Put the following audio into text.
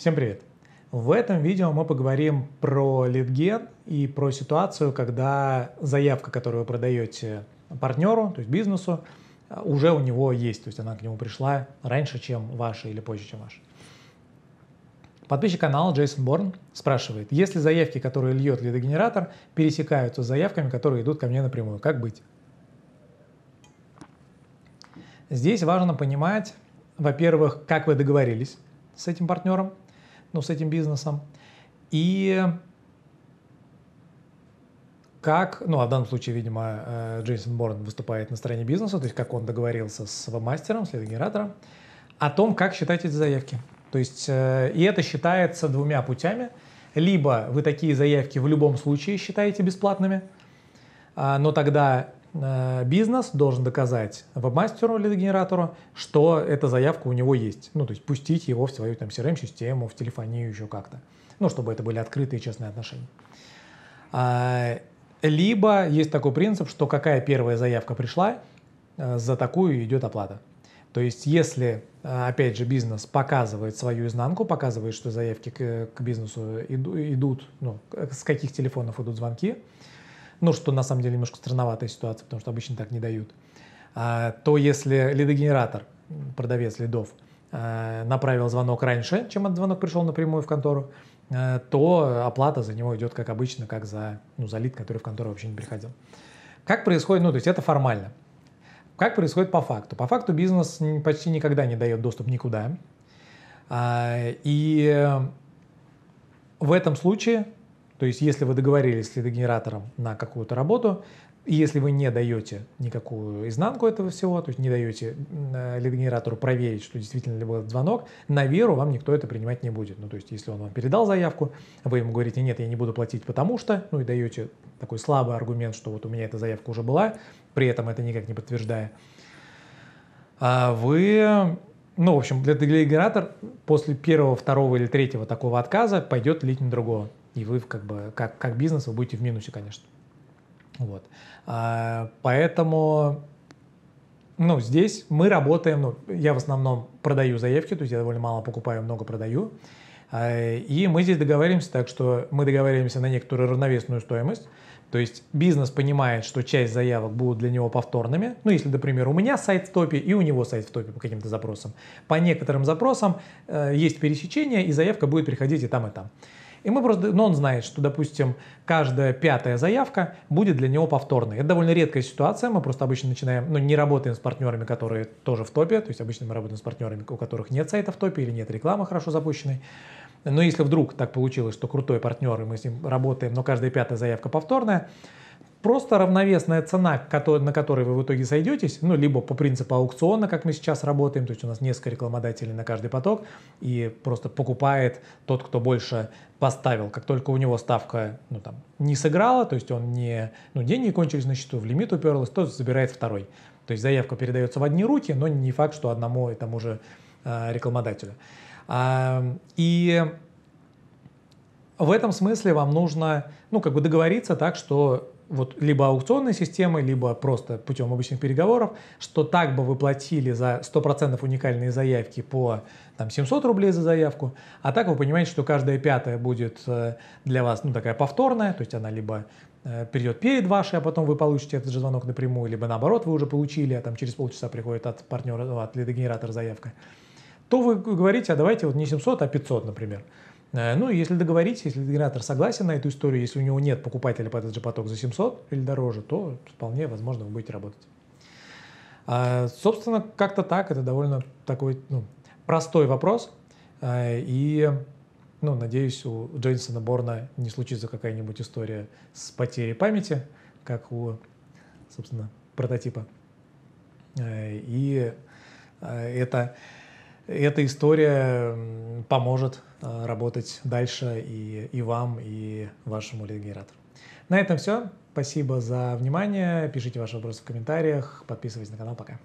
Всем привет! В этом видео мы поговорим про литген и про ситуацию, когда заявка, которую вы продаете партнеру, то есть бизнесу, уже у него есть, то есть она к нему пришла раньше, чем ваша или позже, чем ваша. Подписчик канала Джейсон Борн спрашивает, если заявки, которые льет лидогенератор, пересекаются с заявками, которые идут ко мне напрямую, как быть? Здесь важно понимать, во-первых, как вы договорились с этим партнером, ну, с этим бизнесом, и как, ну, а в данном случае, видимо, э, Джейсон Борн выступает на стороне бизнеса, то есть как он договорился с мастером, с лидогенератором, о том, как считать эти заявки. То есть, э, и это считается двумя путями. Либо вы такие заявки в любом случае считаете бесплатными, а, но тогда Э, бизнес должен доказать вебмастеру или генератору, что эта заявка у него есть. Ну, то есть пустить его в свою там CRM-систему, в телефонию еще как-то. Ну, чтобы это были открытые честные отношения. А, либо есть такой принцип, что какая первая заявка пришла, э, за такую идет оплата. То есть если, э, опять же, бизнес показывает свою изнанку, показывает, что заявки к, к бизнесу иду, идут, ну, с каких телефонов идут звонки, ну, что на самом деле немножко странноватая ситуация, потому что обычно так не дают, а, то если лидогенератор, продавец лидов, а, направил звонок раньше, чем этот звонок пришел напрямую в контору, а, то оплата за него идет, как обычно, как за, ну, за лид, который в контору вообще не приходил. Как происходит, ну, то есть это формально. Как происходит по факту? По факту бизнес почти никогда не дает доступ никуда. И в этом случае то есть, если вы договорились с лидогенератором на какую-то работу, и если вы не даете никакую изнанку этого всего, то есть не даете э, лидогенератору проверить, что действительно ли был звонок, на веру вам никто это принимать не будет. Ну, то есть, если он вам передал заявку, вы ему говорите, нет, я не буду платить, потому что, ну, и даете такой слабый аргумент, что вот у меня эта заявка уже была, при этом это никак не подтверждая. А вы ну, в общем, для лидогенератор после первого, второго или третьего такого отказа пойдет лить на другого и вы как бы как, как бизнес вы будете в минусе, конечно. Вот. А, поэтому ну, здесь мы работаем, ну, я в основном продаю заявки, то есть я довольно мало покупаю, много продаю. А, и мы здесь договариваемся так, что мы договариваемся на некоторую равновесную стоимость. То есть бизнес понимает, что часть заявок будут для него повторными. Ну, если, например, у меня сайт в топе и у него сайт в топе по каким-то запросам. По некоторым запросам э, есть пересечение, и заявка будет приходить и там, и там. И мы просто, но ну, он знает, что, допустим, каждая пятая заявка будет для него повторной. Это довольно редкая ситуация, мы просто обычно начинаем, ну, не работаем с партнерами, которые тоже в топе, то есть обычно мы работаем с партнерами, у которых нет сайта в топе или нет рекламы хорошо запущенной. Но если вдруг так получилось, что крутой партнер, и мы с ним работаем, но каждая пятая заявка повторная, Просто равновесная цена, на которой вы в итоге сойдетесь, ну, либо по принципу аукциона, как мы сейчас работаем, то есть у нас несколько рекламодателей на каждый поток, и просто покупает тот, кто больше поставил. Как только у него ставка ну, там, не сыграла, то есть он не, ну, деньги кончились на счету, в лимит уперлась, то забирает второй. То есть заявка передается в одни руки, но не факт, что одному и тому же э, рекламодателю. А, и в этом смысле вам нужно, ну, как бы договориться так, что вот либо аукционной системой, либо просто путем обычных переговоров, что так бы вы платили за 100% уникальные заявки по там, 700 рублей за заявку, а так вы понимаете, что каждая пятая будет э, для вас ну, такая повторная, то есть она либо э, придет перед вашей, а потом вы получите этот же звонок напрямую, либо наоборот, вы уже получили, а там через полчаса приходит от партнера, от лидогенератора заявка, то вы говорите, а давайте вот не 700, а 500, например. Э, ну, если договоритесь, если генератор согласен на эту историю, если у него нет покупателя по этот же поток за 700 или дороже, то вполне возможно вы будете работать. А, собственно, как-то так. Это довольно такой ну, простой вопрос. Э, и, ну, надеюсь, у Джейсона Борна не случится какая-нибудь история с потерей памяти, как у, собственно, прототипа. Э, и это эта история поможет э, работать дальше и, и вам, и вашему лидогенератору. На этом все. Спасибо за внимание. Пишите ваши вопросы в комментариях. Подписывайтесь на канал. Пока.